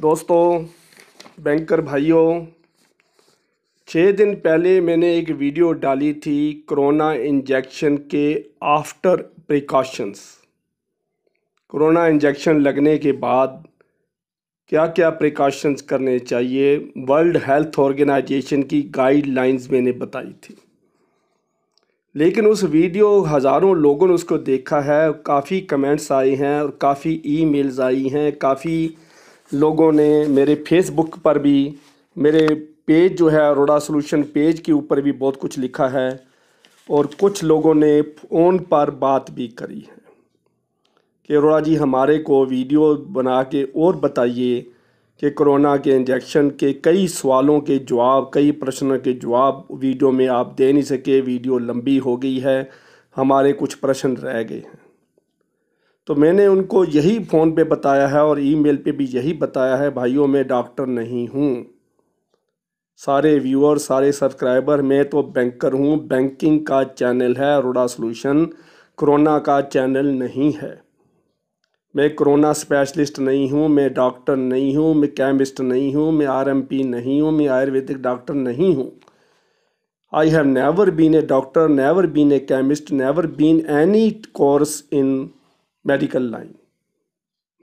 दोस्तों बैंकर भाइयों छः दिन पहले मैंने एक वीडियो डाली थी कोरोना इंजेक्शन के आफ्टर प्रिकॉशंस कोरोना इंजेक्शन लगने के बाद क्या क्या प्रिकॉशंस करने चाहिए वर्ल्ड हेल्थ ऑर्गेनाइजेशन की गाइडलाइंस मैंने बताई थी लेकिन उस वीडियो हज़ारों लोगों ने उसको देखा है काफ़ी कमेंट्स आए हैं और काफ़ी ईमेल्स आई हैं काफ़ी लोगों ने मेरे फेसबुक पर भी मेरे पेज जो है अरोड़ा सॉल्यूशन पेज के ऊपर भी बहुत कुछ लिखा है और कुछ लोगों ने फ़ोन पर बात भी करी है कि अरोड़ा जी हमारे को वीडियो बना के और बताइए कि कोरोना के इंजेक्शन के कई सवालों के जवाब कई प्रश्नों के जवाब वीडियो में आप दे नहीं सके वीडियो लंबी हो गई है हमारे कुछ प्रश्न रह गए हैं तो मैंने उनको यही फ़ोन पे बताया है और ईमेल पे भी यही बताया है भाइयों मैं डॉक्टर नहीं हूँ सारे व्यूअर सारे सब्सक्राइबर मैं तो बैंकर हूँ बैंकिंग का चैनल है अरोड़ा सॉल्यूशन कोरोना का चैनल नहीं है मैं कोरोना स्पेशलिस्ट नहीं हूँ मैं डॉक्टर नहीं हूँ मैं केमिस्ट नहीं हूँ मैं आरएमपी नहीं हूँ मैं आयुर्वेदिक डॉक्टर नहीं हूँ I have never been a doctor never been a chemist never been any course in medical line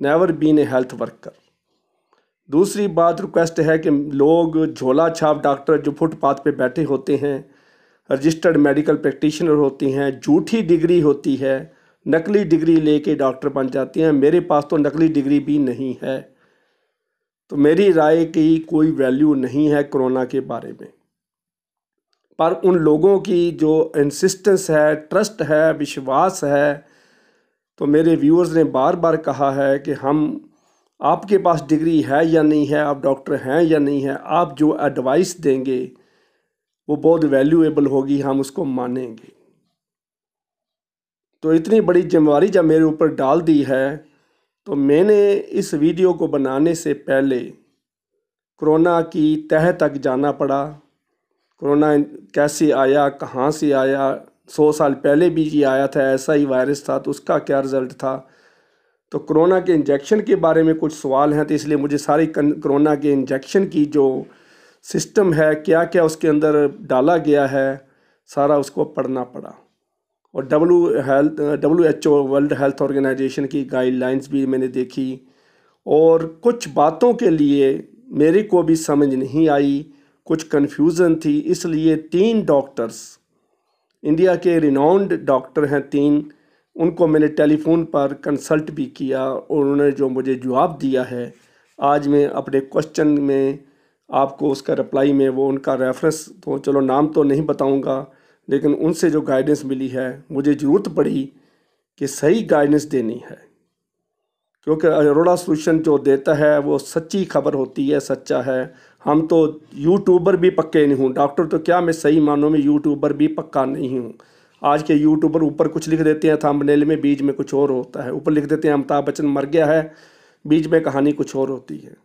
never been a health worker दूसरी बात रिक्वेस्ट है कि लोग झोला छाप डॉक्टर जो फुटपाथ पे बैठे होते हैं रजिस्टर्ड मेडिकल प्रैक्टिशनर होती हैं झूठी डिग्री होती है नकली डिग्री लेके डॉक्टर बन जाते हैं मेरे पास तो नकली डिग्री भी नहीं है तो मेरी राय की कोई वैल्यू नहीं है कोरोना के बारे में पर उन लोगों की जो इंसिस्टेंस है ट्रस्ट है विश्वास है तो मेरे व्यूअर्स ने बार बार कहा है कि हम आपके पास डिग्री है या नहीं है आप डॉक्टर हैं या नहीं है आप जो एडवाइस देंगे वो बहुत वैल्यूएबल होगी हम उसको मानेंगे तो इतनी बड़ी जिम्मेवारी जब मेरे ऊपर डाल दी है तो मैंने इस वीडियो को बनाने से पहले कोरोना की तह तक जाना पड़ा कोरोना कैसे आया कहाँ से आया सौ साल पहले भी ये आया था ऐसा ही वायरस था तो उसका क्या रिज़ल्ट था तो कोरोना के इंजेक्शन के बारे में कुछ सवाल हैं तो इसलिए मुझे सारी कोरोना के इंजेक्शन की जो सिस्टम है क्या क्या उसके अंदर डाला गया है सारा उसको पढ़ना पड़ा और W health W H O World Health Organization की गाइडलाइंस भी मैंने देखी और कुछ बातों के लिए मेरे को भी समझ नहीं आई कुछ कन्फ्यूज़न थी इसलिए तीन डॉक्टर्स इंडिया के रिनाउंड डॉक्टर हैं तीन उनको मैंने टेलीफोन पर कंसल्ट भी किया और उन्होंने जो मुझे जवाब दिया है आज मैं अपने क्वेश्चन में आपको उसका रिप्लाई में वो उनका रेफरेंस तो चलो नाम तो नहीं बताऊंगा लेकिन उनसे जो गाइडेंस मिली है मुझे ज़रूरत पड़ी कि सही गाइडेंस देनी है क्योंकि अरोड़ा सोल्यूशन जो देता है वो सच्ची खबर होती है सच्चा है हम तो यूट्यूबर भी पक्के नहीं हूँ डॉक्टर तो क्या मैं सही मानों में यूट्यूबर भी पक्का नहीं हूँ आज के यूट्यूबर ऊपर कुछ लिख देते हैं थंबनेल में बीच में कुछ और होता है ऊपर लिख देते हैं अमिताभ बच्चन मर गया है बीच में कहानी कुछ और होती है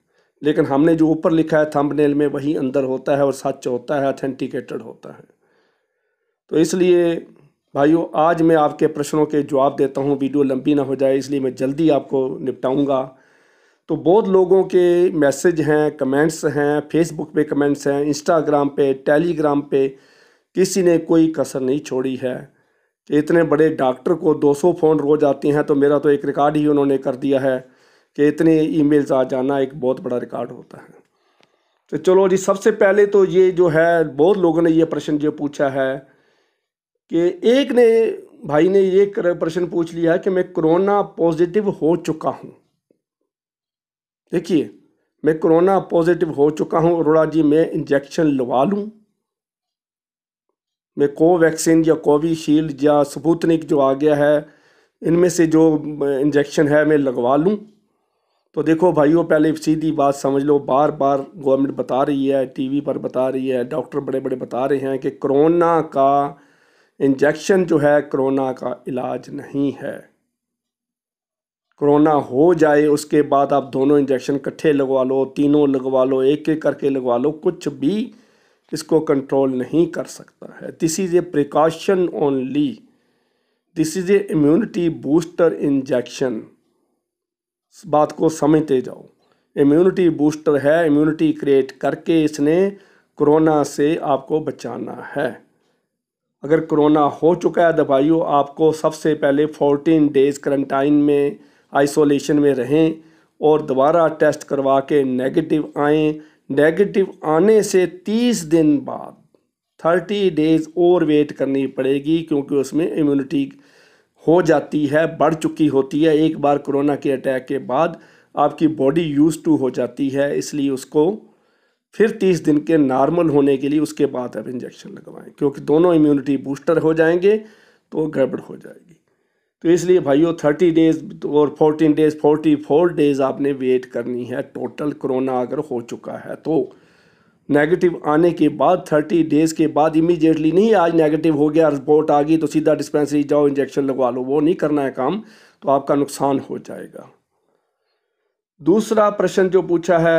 लेकिन हमने जो ऊपर लिखा है थंबनेल में वही अंदर होता है और सच होता है अथेंटिकेटेड होता है तो इसलिए भाइयों आज मैं आपके प्रश्नों के जवाब देता हूँ वीडियो लंबी ना हो जाए इसलिए मैं जल्दी आपको निपटाऊँगा तो बहुत लोगों के मैसेज हैं कमेंट्स हैं फेसबुक पे कमेंट्स हैं इंस्टाग्राम पे टेलीग्राम पे किसी ने कोई कसर नहीं छोड़ी है कि इतने बड़े डॉक्टर को 200 फ़ोन रोज़ आते हैं तो मेरा तो एक रिकॉर्ड ही उन्होंने कर दिया है कि इतने ईमेल्स आ जाना एक बहुत बड़ा रिकॉर्ड होता है तो चलो जी सबसे पहले तो ये जो है बहुत लोगों ने ये प्रश्न जो पूछा है कि एक ने भाई ने ये प्रश्न पूछ लिया है कि मैं कोरोना पॉजिटिव हो चुका हूँ देखिए मैं कोरोना पॉजिटिव हो चुका हूँ अरोड़ा जी मैं इंजेक्शन लगा लूँ मैं कोवैक्सीन या कोविशील्ड या सबूतनिक जो आ गया है इनमें से जो इंजेक्शन है मैं लगवा लूँ तो देखो भाइयों पहले सीधी बात समझ लो बार बार गवर्नमेंट बता रही है टीवी पर बता रही है डॉक्टर बड़े बड़े बता रहे हैं कि कोरोना का इंजेक्शन जो है कोरोना का इलाज नहीं है कोरोना हो जाए उसके बाद आप दोनों इंजेक्शन इकट्ठे लगवा लो तीनों लगवा लो एक एक करके लगवा लो कुछ भी इसको कंट्रोल नहीं कर सकता है this is a precaution only this is a immunity booster injection इस बात को समझते जाओ इम्यूनिटी बूस्टर है इम्यूनिटी क्रिएट करके इसने कोरोना से आपको बचाना है अगर कोरोना हो चुका है दवाइयों आपको सबसे पहले 14 डेज़ करंटाइन में आइसोलेशन में रहें और दोबारा टेस्ट करवा के नेगेटिव आएँ नेगेटिव आने से तीस दिन बाद थर्टी डेज़ और वेट करनी पड़ेगी क्योंकि उसमें इम्यूनिटी हो जाती है बढ़ चुकी होती है एक बार कोरोना के अटैक के बाद आपकी बॉडी यूज टू हो जाती है इसलिए उसको फिर तीस दिन के नॉर्मल होने के लिए उसके बाद आप इंजेक्शन लगवाएं क्योंकि दोनों इम्यूनिटी बूस्टर हो जाएंगे तो गड़बड़ हो जाएगी तो इसलिए भाइयों थर्टी डेज़ और fourteen days forty four days आपने वेट करनी है टोटल कोरोना अगर हो चुका है तो नेगेटिव आने के बाद थर्टी डेज़ के बाद इमीडिएटली नहीं आज नेगेटिव हो गया रिपोर्ट आ गई तो सीधा डिस्पेंसरी जाओ इंजेक्शन लगवा लो वो नहीं करना है काम तो आपका नुकसान हो जाएगा दूसरा प्रश्न जो पूछा है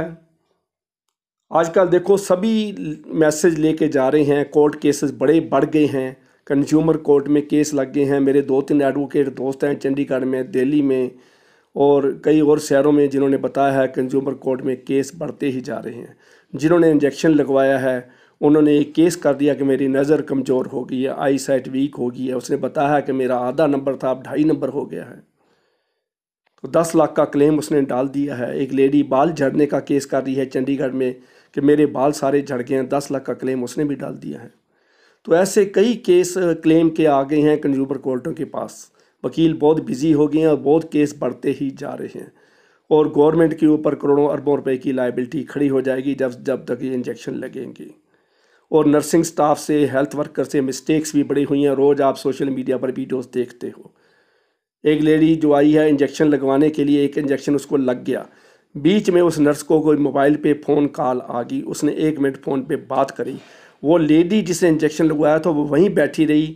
आजकल देखो सभी मैसेज लेके जा रहे हैं कोर्ट केसेस बड़े बढ़ गए हैं कंज्यूमर कोर्ट में केस लगे हैं मेरे दो तीन एडवोकेट दोस्त हैं चंडीगढ़ में दिल्ली में और कई और शहरों में जिन्होंने बताया है कंज्यूमर कोर्ट में केस बढ़ते ही जा रहे हैं जिन्होंने इंजेक्शन लगवाया है उन्होंने एक केस कर दिया कि मेरी नज़र कमज़ोर हो गई है आई साइट वीक हो गई है उसने बताया कि मेरा आधा नंबर था अब ढाई नंबर हो गया है तो दस लाख का क्लेम उसने डाल दिया है एक लेडी बाल झड़ने का केस कर रही है चंडीगढ़ में कि मेरे बाल सारे झड़ गए हैं दस लाख का क्लेम उसने भी डाल दिया है तो ऐसे कई केस क्लेम के आ गए हैं कंज्यूमर कोर्टों के पास वकील बहुत बिजी हो गए हैं और बहुत केस बढ़ते ही जा रहे हैं और गवर्नमेंट के ऊपर करोड़ों अरबों रुपए की लाइबिलिटी खड़ी हो जाएगी जब जब तक ये इंजेक्शन लगेंगे और नर्सिंग स्टाफ से हेल्थ वर्कर से मिस्टेक्स भी बड़ी हुई हैं रोज़ आप सोशल मीडिया पर वीडियोस देखते हो एक लेडी जो आई है इंजेक्शन लगवाने के लिए एक इंजेक्शन उसको लग गया बीच में उस नर्स को कोई मोबाइल पे फ़ोन कॉल आ गई उसने एक मिनट फ़ोन पे बात करी वो लेडी जिसे इंजेक्शन लगवाया था वो वहीं बैठी रही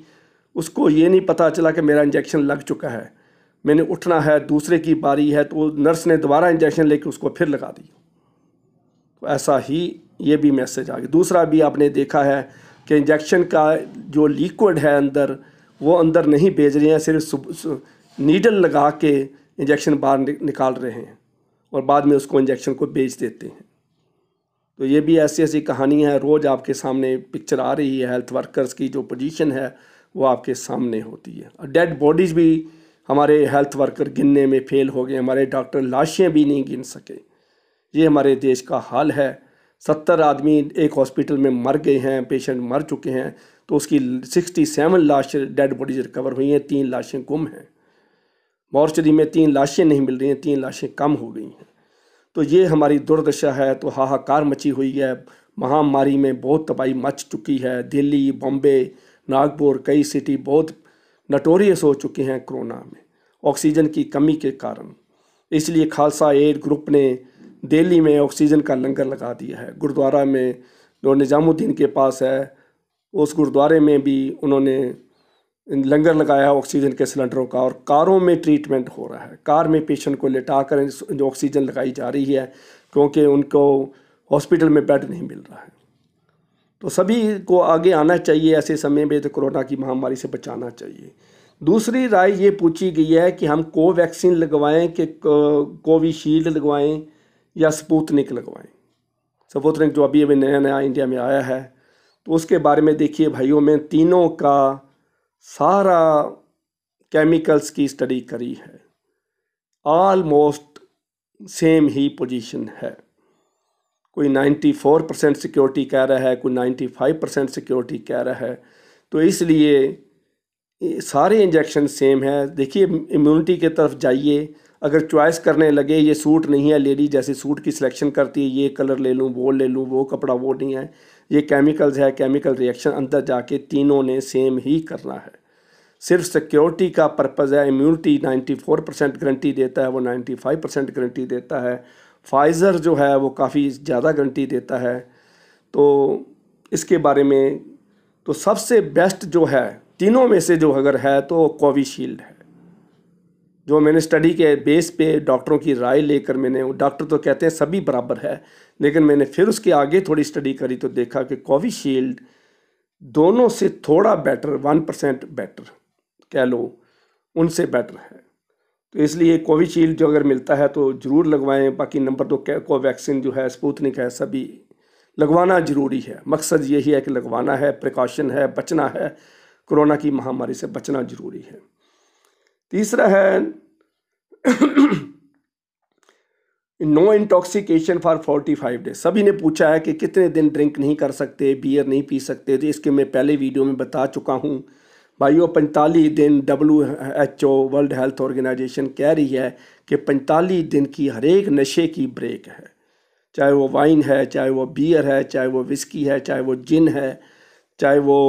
उसको ये नहीं पता चला कि मेरा इंजेक्शन लग चुका है मैंने उठना है दूसरे की बारी है तो नर्स ने दोबारा इंजेक्शन लेके उसको फिर लगा दी तो ऐसा ही ये भी मैसेज आ गया दूसरा भी आपने देखा है कि इंजेक्शन का जो लिक्विड है अंदर वो अंदर नहीं भेज रहे हैं सिर्फ नीडल लगा के इंजेक्शन बाहर निकाल रहे हैं और बाद में उसको इंजेक्शन को बेच देते हैं तो ये भी ऐसी ऐसी कहानियाँ हैं रोज़ आपके सामने पिक्चर आ रही है हेल्थ वर्कर्स की जो पोजीशन है वो आपके सामने होती है डेड बॉडीज़ भी हमारे हेल्थ वर्कर गिनने में फेल हो गए हमारे डॉक्टर लाशें भी नहीं गिन सके ये हमारे देश का हाल है सत्तर आदमी एक हॉस्पिटल में मर गए हैं पेशेंट मर चुके हैं तो उसकी सिक्सटी सेवन लाश डेड बॉडीज रिकवर हुई हैं तीन लाशें गुम हैं मॉर्चरी में तीन लाशें नहीं मिल रही हैं तीन लाशें कम हो गई हैं तो ये हमारी दुर्दशा है तो हाहाकार मची हुई है महामारी में बहुत तबाही मच चुकी है दिल्ली बॉम्बे नागपुर कई सिटी बहुत नटोरियस हो चुके हैं कोरोना में ऑक्सीजन की कमी के कारण इसलिए खालसा एड ग्रुप ने दिल्ली में ऑक्सीजन का लंगर लगा दिया है गुरुद्वारा में जो निज़ामुद्दीन के पास है उस गुरुद्वारे में भी उन्होंने लंगर लगाया है ऑक्सीजन के सिलेंडरों का और कारों में ट्रीटमेंट हो रहा है कार में पेशेंट को लेटा कर ऑक्सीजन लगाई जा रही है क्योंकि उनको हॉस्पिटल में बेड नहीं मिल रहा है तो सभी को आगे आना चाहिए ऐसे समय में तो कोरोना की महामारी से बचाना चाहिए दूसरी राय ये पूछी गई है कि हम कोवैक्सीन लगवाएं कि कोविशील्ड लगवाएं या स्पूतनिक लगवाएं स्पूतनिक जो अभी अभी नया नया इंडिया में आया है तो उसके बारे में देखिए भाइयों में तीनों का सारा केमिकल्स की स्टडी करी है आलमोस्ट सेम ही पोजीशन है कोई 94 परसेंट सिक्योरिटी कह रहा है कोई 95 परसेंट सिक्योरिटी कह रहा है तो इसलिए सारे इंजेक्शन सेम है देखिए इम्यूनिटी के तरफ जाइए अगर चॉइस करने लगे ये सूट नहीं है लेडी जैसे सूट की सिलेक्शन करती है ये कलर ले लूँ वो ले लूँ वो कपड़ा वो नहीं है ये केमिकल्स है केमिकल रिएक्शन अंदर जाके तीनों ने सेम ही करना है सिर्फ सिक्योरिटी का पर्पज़ है इम्यूनिटी 94 परसेंट गारंटी देता है वो 95 परसेंट गारंटी देता है फाइज़र जो है वो काफ़ी ज़्यादा गारंटी देता है तो इसके बारे में तो सबसे बेस्ट जो है तीनों में से जो अगर है तो कोविशील्ड है जो मैंने स्टडी के बेस पे डॉक्टरों की राय लेकर मैंने डॉक्टर तो कहते हैं सभी बराबर है लेकिन मैंने फिर उसके आगे थोड़ी स्टडी करी तो देखा कि कोविशील्ड दोनों से थोड़ा बेटर वन परसेंट बेटर कह लो उनसे बेटर है तो इसलिए कोविशील्ड जो अगर मिलता है तो ज़रूर लगवाएं बाकी नंबर दो कोवैक्सीन जो है स्पूतनिक है सभी लगवाना ज़रूरी है मकसद यही है कि लगवाना है प्रिकॉशन है बचना है कोरोना की महामारी से बचना ज़रूरी है तीसरा है no intoxication for forty five days सभी ने पूछा है कि कितने दिन ड्रिंक नहीं कर सकते बियर नहीं पी सकते तो इसके मैं पहले वीडियो में बता चुका हूँ भाइयों पैंतालीस दिन W H O World Health Organization कह रही है कि पैंतालीस दिन की हरेक नशे की ब्रेक है चाहे वो वाइन है चाहे वो बियर है चाहे वो विस्की है चाहे वो जिन है चाहे वो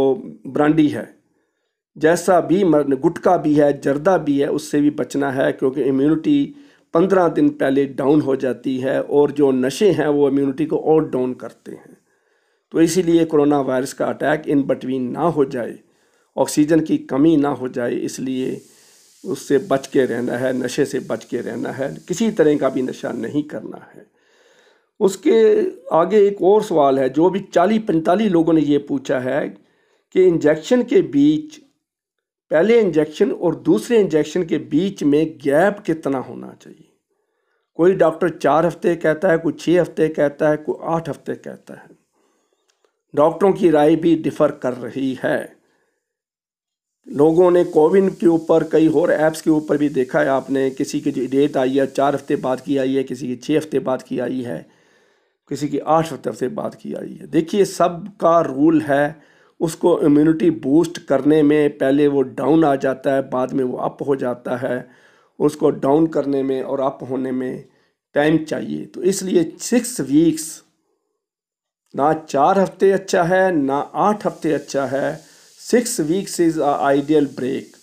ब्रांडी है जैसा भी गुटका भी है जर्दा भी है उससे भी बचना है क्योंकि इम्यूनिटी पंद्रह दिन पहले डाउन हो जाती है और जो नशे हैं वो इम्यूनिटी को और डाउन करते हैं तो इसीलिए कोरोना वायरस का अटैक इन बटवीन ना हो जाए ऑक्सीजन की कमी ना हो जाए इसलिए उससे बच के रहना है नशे से बच के रहना है किसी तरह का भी नशा नहीं करना है उसके आगे एक और सवाल है जो भी चालीस पैंतालीस लोगों ने ये पूछा है कि इंजेक्शन के बीच पहले इंजेक्शन और दूसरे इंजेक्शन के बीच में गैप कितना होना चाहिए कोई डॉक्टर चार हफ्ते कहता है कोई छः हफ्ते कहता है कोई आठ हफ्ते कहता है डॉक्टरों की राय भी डिफ़र कर रही है लोगों ने कोविन के ऊपर कई और ऐप्स के ऊपर भी देखा है आपने किसी की जो डेट आई है चार हफ्ते बाद की आई है किसी की छः हफ्ते बाद की आई है किसी की आठ हफ्ते बाद की आई है देखिए सब का रूल है उसको इम्यूनिटी बूस्ट करने में पहले वो डाउन आ जाता है बाद में वो अप हो जाता है उसको डाउन करने में और अप होने में टाइम चाहिए तो इसलिए सिक्स वीक्स ना चार हफ्ते अच्छा है ना आठ हफ्ते अच्छा है six weeks is ideal break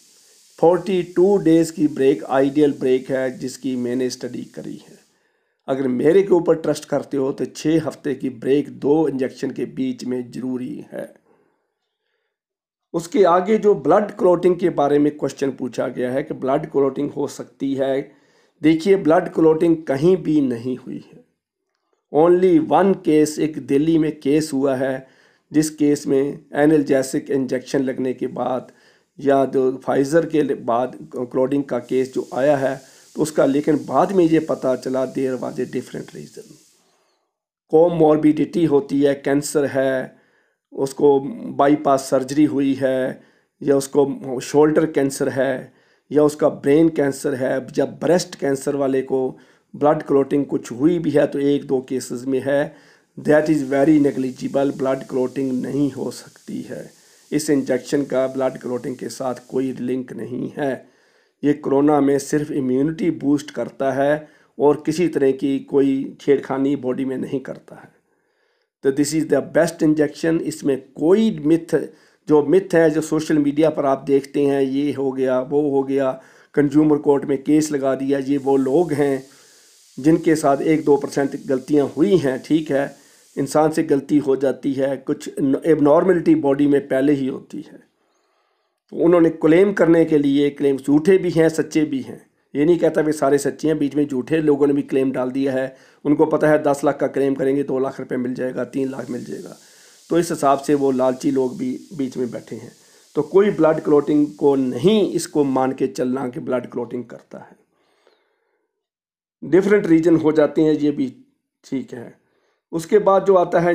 forty two days की ब्रेक आइडियल ब्रेक है जिसकी मैंने स्टडी करी है अगर मेरे के ऊपर ट्रस्ट करते हो तो छः हफ्ते की ब्रेक दो इंजेक्शन के बीच में ज़रूरी है उसके आगे जो ब्लड क्लोटिंग के बारे में क्वेश्चन पूछा गया है कि ब्लड क्लोटिंग हो सकती है देखिए ब्लड क्लोटिंग कहीं भी नहीं हुई है ओनली वन केस एक दिल्ली में केस हुआ है जिस केस में एनलजैसिक इंजेक्शन लगने के बाद या जो फाइज़र के बाद क्लोडिंग का केस जो आया है तो उसका लेकिन बाद में ये पता चला there was a different reason comorbidity होती है कैंसर है उसको बाईपास सर्जरी हुई है या उसको शोल्डर कैंसर है या उसका ब्रेन कैंसर है या ब्रेस्ट कैंसर वाले को ब्लड क्लोटिंग कुछ हुई भी है तो एक दो केसेस में है that is very negligible blood clotting नहीं हो सकती है इस इंजेक्शन का ब्लड क्लोटिंग के साथ कोई लिंक नहीं है ये कोरोना में सिर्फ इम्यूनिटी बूस्ट करता है और किसी तरह की कोई छेड़खानी बॉडी में नहीं करता है तो this is the best injection इसमें कोई मिथ जो मिथ है जो सोशल मीडिया पर आप देखते हैं ये हो गया वो हो गया कंज्यूमर कोर्ट में केस लगा दिया ये वो लोग हैं जिनके साथ एक दो परसेंट गलतियाँ हुई हैं ठीक है इंसान से गलती हो जाती है कुछ एबनॉर्मलिटी बॉडी में पहले ही होती है तो उन्होंने क्लेम करने के लिए क्लेम झूठे भी हैं सच्चे भी हैं ये नहीं कहता भी सारे सच्चे हैं बीच में झूठे लोगों ने भी क्लेम डाल दिया है उनको पता है दस लाख का क्लेम करेंगे दो लाख रुपये मिल जाएगा तीन लाख मिल जाएगा तो इस हिसाब से वो लालची लोग भी बीच में बैठे हैं तो कोई ब्लड क्लोटिंग को नहीं इसको मान के चलना कि ब्लड क्लोटिंग करता है डिफरेंट रीजन हो जाते हैं ये भी ठीक है उसके बाद जो आता है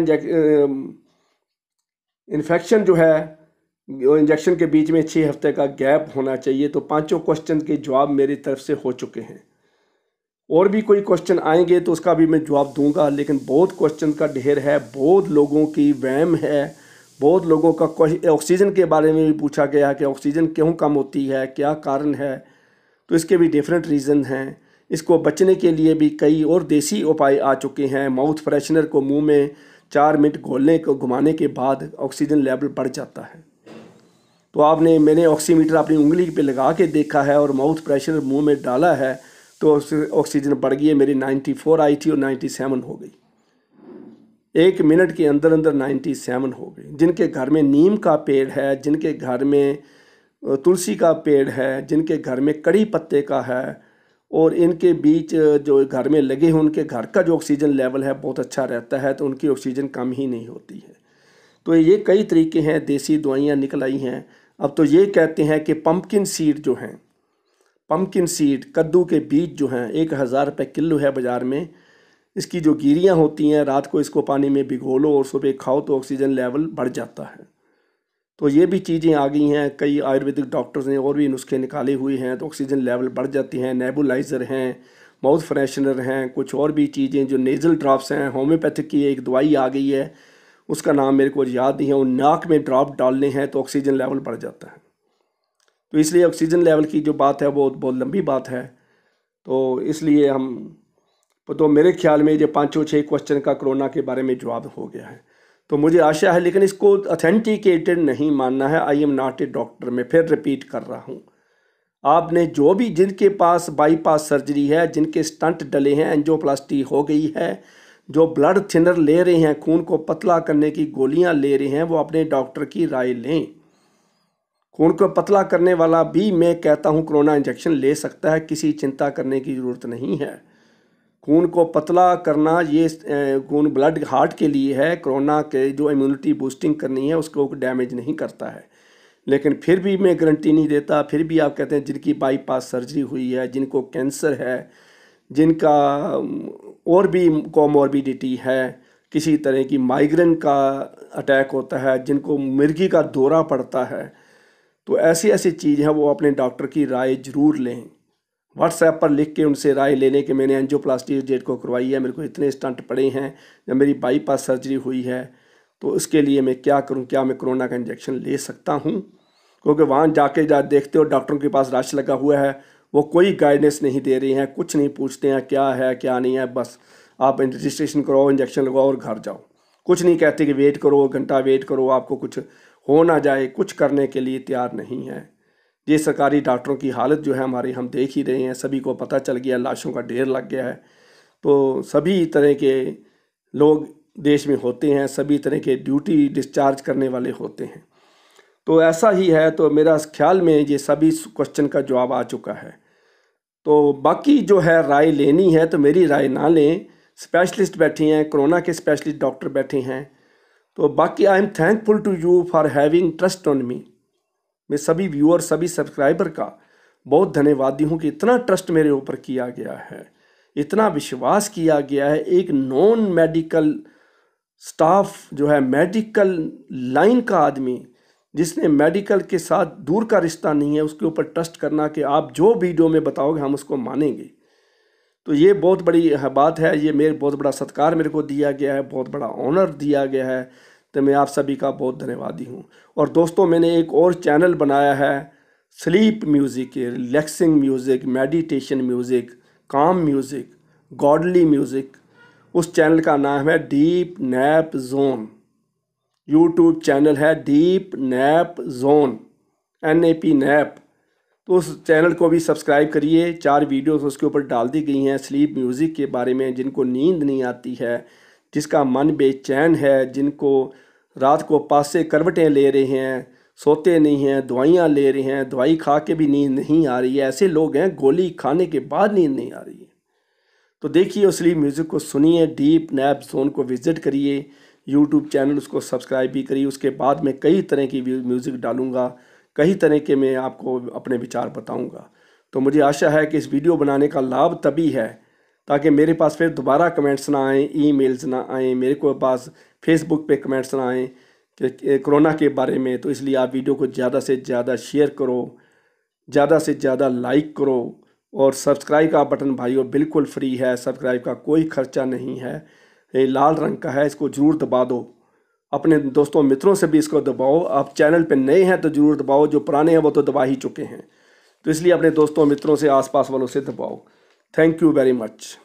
इन्फेक्शन जो है इंजेक्शन के बीच में छः हफ्ते का गैप होना चाहिए तो पांचों क्वेश्चन के जवाब मेरी तरफ से हो चुके हैं और भी कोई क्वेश्चन आएंगे तो उसका भी मैं जवाब दूंगा लेकिन बहुत क्वेश्चन का ढेर है बहुत लोगों की वहम है बहुत लोगों का ऑक्सीजन के बारे में भी पूछा गया कि ऑक्सीजन क्यों कम होती है क्या कारण है तो इसके भी डिफरेंट रीज़न हैं इसको बचने के लिए भी कई और देसी उपाय आ चुके हैं माउथ फ्रेशनर को मुंह में चार मिनट घोलने को घुमाने के बाद ऑक्सीजन लेवल बढ़ जाता है तो आपने मैंने ऑक्सीमीटर अपनी उंगली पे लगा के देखा है और माउथ प्रेशर मुंह में डाला है तो ऑक्सीजन बढ़ गई है मेरी 94 आई थी और 97 हो गई एक मिनट के अंदर अंदर 97 हो गई जिनके घर में नीम का पेड़ है जिनके घर में तुलसी का पेड़ है जिनके घर में कड़ी पत्ते का है और इनके बीच जो घर में लगे हैं उनके घर का जो ऑक्सीजन लेवल है बहुत अच्छा रहता है तो उनकी ऑक्सीजन कम ही नहीं होती है तो ये कई तरीके हैं देसी दवाइयाँ निकल आई हैं अब तो ये कहते हैं कि पम्पकिन सीड जो हैं पम्पकिन सीड कद्दू के बीज जो हैं एक हज़ार रुपये किलो है बाज़ार में इसकी जो गिरियाँ होती हैं रात को इसको पानी में भिगो लो और सुबह खाओ तो ऑक्सीजन लेवल बढ़ जाता है तो ये भी चीज़ें आ गई हैं कई आयुर्वेदिक डॉक्टर्स ने और भी नुस्खे निकाले हुए हैं तो ऑक्सीजन लेवल बढ़ जाती हैं नेबुलाइज़र हैं माउथ फ्रेशनर हैं कुछ और भी चीज़ें जो नेज़ल ड्राफ्स हैं होम्योपैथिक की एक दवाई आ गई है उसका नाम मेरे को याद नहीं है वो नाक में ड्रॉप डालने हैं तो ऑक्सीजन लेवल बढ़ जाता है तो इसलिए ऑक्सीजन लेवल की जो बात है वो बहुत लंबी बात है तो इसलिए हम तो मेरे ख्याल में ये पाँचों छः क्वेश्चन का कोरोना के बारे में जवाब हो गया है तो मुझे आशा है लेकिन इसको अथेंटिकेटेड नहीं मानना है I am not a doctor मैं फिर रिपीट कर रहा हूँ आपने जो भी जिनके पास बाईपास सर्जरी है जिनके स्टंट डले हैं एंजोप्लास्टी हो गई है जो ब्लड थिनर ले रहे हैं खून को पतला करने की गोलियां ले रहे हैं वो अपने डॉक्टर की राय लें खून को पतला करने वाला भी मैं कहता हूँ कोरोना इंजेक्शन ले सकता है किसी चिंता करने की ज़रूरत नहीं है खून को पतला करना ये खून ब्लड हार्ट के लिए है कोरोना के जो इम्यूनिटी बूस्टिंग करनी है उसको डैमेज नहीं करता है लेकिन फिर भी मैं गारंटी नहीं देता फिर भी आप कहते हैं जिनकी बाईपास सर्जरी हुई है जिनको कैंसर है जिनका और भी कॉमोरबिडिटी है किसी तरह की माइग्रेन का अटैक होता है जिनको मिर्गी का दौरा पड़ता है तो ऐसी ऐसी चीज़ है वो अपने डॉक्टर की राय ज़रूर लें व्हाट्सएप पर लिख के उनसे राय लेने के मैंने प्लास्टिक डेट को करवाई है मेरे को इतने स्टंट पड़े हैं जब मेरी बाईपास सर्जरी हुई है तो उसके लिए मैं क्या करूं क्या मैं कोरोना का इंजेक्शन ले सकता हूं क्योंकि वहाँ जाके जा देखते हो डॉक्टरों के पास रश लगा हुआ है वो कोई गाइडेंस नहीं दे रही हैं कुछ नहीं पूछते हैं क्या है क्या नहीं है बस आप रजिस्ट्रेशन करो इंजेक्शन लगाओ और घर जाओ कुछ नहीं कहते कि वेट करो घंटा वेट करो आपको कुछ हो ना जाए कुछ करने के लिए तैयार नहीं है ये सरकारी डॉक्टरों की हालत जो है हमारी हम देख ही रहे हैं सभी को पता चल गया लाशों का ढेर लग गया है तो सभी तरह के लोग देश में होते हैं सभी तरह के ड्यूटी डिस्चार्ज करने वाले होते हैं तो ऐसा ही है तो मेरा ख्याल में ये सभी क्वेश्चन का जवाब आ चुका है तो बाकी जो है राय लेनी है तो मेरी राय ना लें स्पेशलिस्ट बैठे हैं कोरोना के स्पेशलिस्ट डॉक्टर बैठे हैं तो बाकी I am thankful to you for having trust on me मैं सभी व्यूअर सभी सब्सक्राइबर का बहुत धन्यवादी हूँ कि इतना ट्रस्ट मेरे ऊपर किया गया है इतना विश्वास किया गया है एक नॉन मेडिकल स्टाफ जो है मेडिकल लाइन का आदमी जिसने मेडिकल के साथ दूर का रिश्ता नहीं है उसके ऊपर ट्रस्ट करना कि आप जो वीडियो में बताओगे हम उसको मानेंगे तो ये बहुत बड़ी बात है ये मेरे बहुत बड़ा सत्कार मेरे को दिया गया है बहुत बड़ा ऑनर दिया गया है तो मैं आप सभी का बहुत धन्यवादी हूँ और दोस्तों मैंने एक और चैनल बनाया है sleep music relaxing music meditation music calm music godly music उस चैनल का नाम है deep nap zone YouTube channel है deep nap zone N A P nap तो उस चैनल को भी सब्सक्राइब करिए चार वीडियोस उसके ऊपर डाल दी गई हैं स्लीप म्यूज़िक के बारे में जिनको नींद नहीं आती है जिसका मन बेचैन है जिनको रात को पास से करवटें ले रहे हैं सोते नहीं हैं दवाइयाँ ले रहे हैं दवाई खा के भी नींद नहीं आ रही है ऐसे लोग हैं गोली खाने के बाद नींद नहीं आ रही है तो देखिए उस स्लीप म्यूज़िक को सुनिए डीप नैप जोन को विज़िट करिए यूट्यूब चैनल उसको सब्सक्राइब भी करिए उसके बाद में कई तरह की म्यूज़िक डालूँगा कई तरह के मैं आपको अपने विचार बताऊँगा तो मुझे आशा है कि इस वीडियो बनाने का लाभ तभी है ताकि मेरे पास फिर दोबारा कमेंट्स ना आएँ मेल्स ना आएँ मेरे को पास फेसबुक पे कमेंट्स ना आएँ कोरोना के बारे में तो इसलिए आप वीडियो को ज़्यादा से ज़्यादा शेयर करो ज़्यादा से ज़्यादा लाइक करो और सब्सक्राइब का बटन भाइयों बिल्कुल फ्री है सब्सक्राइब का कोई खर्चा नहीं है ये लाल रंग का है इसको ज़रूर दबा दो अपने दोस्तों मित्रों से भी इसको दबाओ आप चैनल पे नए हैं तो ज़रूर दबाओ जो पुराने हैं वो तो दबा ही चुके हैं तो इसलिए अपने दोस्तों मित्रों से आसपास वालों से दबाओ थैंक यू वेरी मच